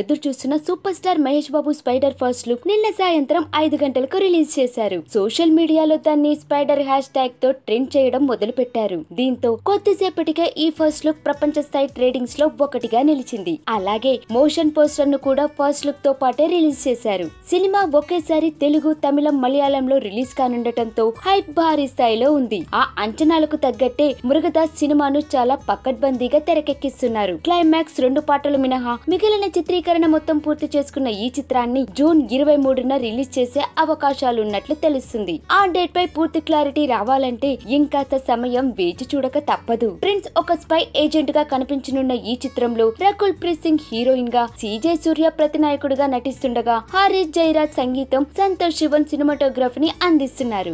ఎదురు చూస్తున్న super star Mahesh Babu Spyder first look నిన్న సాయంత్రం ఐదు గంటలకు రిలీజ్ చేశారు సోషల్ మీడియాలో దాన్ని స్పైడర్ హ్యాష్ ట్యాగ్ తో ట్రెండ్ చేయడం మొదలు పెట్టారు దీంతో కొద్దిసేపటికే ఈ ఫస్ట్ లుక్ ప్రపంచ స్థాయి ట్రేడింగ్స్ లో ఒకటిగా నిలిచింది అలాగే మోషన్ పోస్టర్ ను కూడా ఫస్ట్ లుక్ తో పాటే రిలీజ్ చేశారు సినిమా ఒకేసారి తెలుగు తమిళం మలయాళంలో రిలీజ్ కానుండటంతో హైప్ భారీ స్థాయిలో ఉంది ఆ అంచనాలకు తగ్గట్టే మురుగదాస్ సినిమాను చాలా పక్కడ్బందీగా తెరకెక్కిస్తున్నారు క్లైమాక్స్ రెండు పాటలు మినహా మిగిలిన చిత్రీకరణ మొత్తం పూర్తి చేసుకున్న ఈ చిత్రాన్ని జూన్ ఇరవై మూడున రిలీజ్ చేసే అవకాశాలున్నట్లు తెలుస్తుంది ఆ డేట్ పై పూర్తి క్లారిటీ రావాలంటే ఇంకాస్త సమయం వేచి చూడక తప్పదు ప్రిన్స్ ఒక స్పై ఏజెంట్ గా కనిపించనున్న ఈ చిత్రంలో రకుల్ ప్రీత్ సింగ్ హీరోయిన్ గా సిజే సూర్య ప్రతినాయకుడుగా నటిస్తుండగా హారీష్ జైరాజ్ సంగీతం సంతోష్ శివన్ సినిమాటోగ్రఫీ ని అందిస్తున్నారు